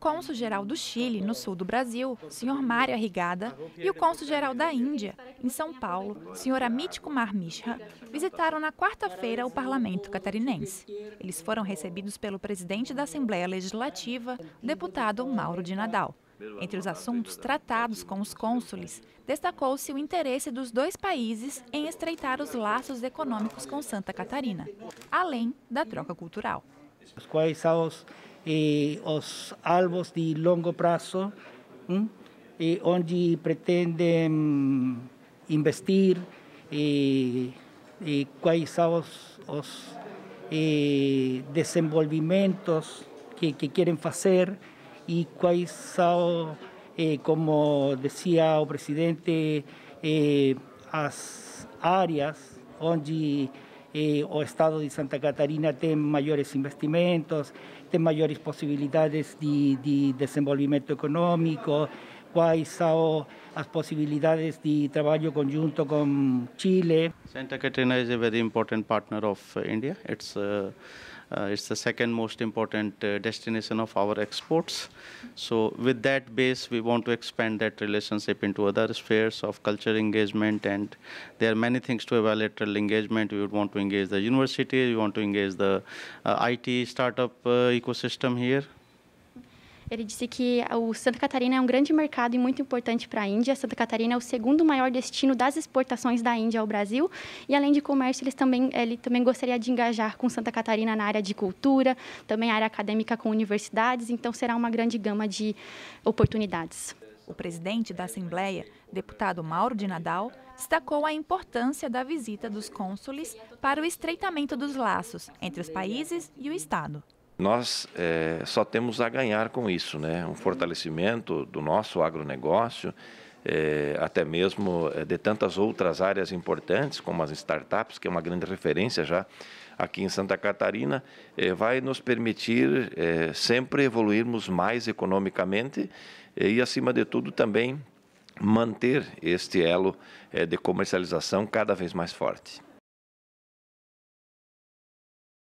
cônsul-geral do Chile, no sul do Brasil, senhor Mário Arrigada, e o cônsul-geral da Índia, em São Paulo, senhor Amit Kumar Mishra, visitaram na quarta-feira o parlamento catarinense. Eles foram recebidos pelo presidente da Assembleia Legislativa, deputado Mauro de Nadal. Entre os assuntos tratados com os cônsules, destacou-se o interesse dos dois países em estreitar os laços econômicos com Santa Catarina, além da troca cultural. Os quais são os los os alvos de longo plazo, donde pretenden mm, investir eh, eh, quais desenvolvimentos que, quieren hacer, y cuáles quais eh, como decía o presidente, eh, las áreas donde... Eh, o Estado de Santa Catarina tiene mayores investimentos, tiene mayores posibilidades de, de económico quais as possibilidades de trabalho conjunto com Chile. Santa Catarina is a very important partner of uh, India. It's uh, uh, it's the second most important uh, destination of our exports. So with that base, we want to expand that relationship into other spheres of culture engagement, and there are many things to a bilateral engagement. We would want to engage the university, we want to engage the IT startup ecosystem here. Ele disse que o Santa Catarina é um grande mercado e muito importante para a Índia. Santa Catarina é o segundo maior destino das exportações da Índia ao Brasil. E além de comércio, eles também, ele também gostaria de engajar com Santa Catarina na área de cultura, também área acadêmica com universidades. Então será uma grande gama de oportunidades. O presidente da Assembleia, deputado Mauro de Nadal, destacou a importância da visita dos cônsules para o estreitamento dos laços entre os países e o Estado nós é, só temos a ganhar com isso, né? Um fortalecimento do nosso agronegócio, é, até mesmo é, de tantas outras áreas importantes, como as startups, que é uma grande referência já aqui em Santa Catarina, é, vai nos permitir é, sempre evoluirmos mais economicamente é, e, acima de tudo, também manter este elo de comercialização cada vez mais forte.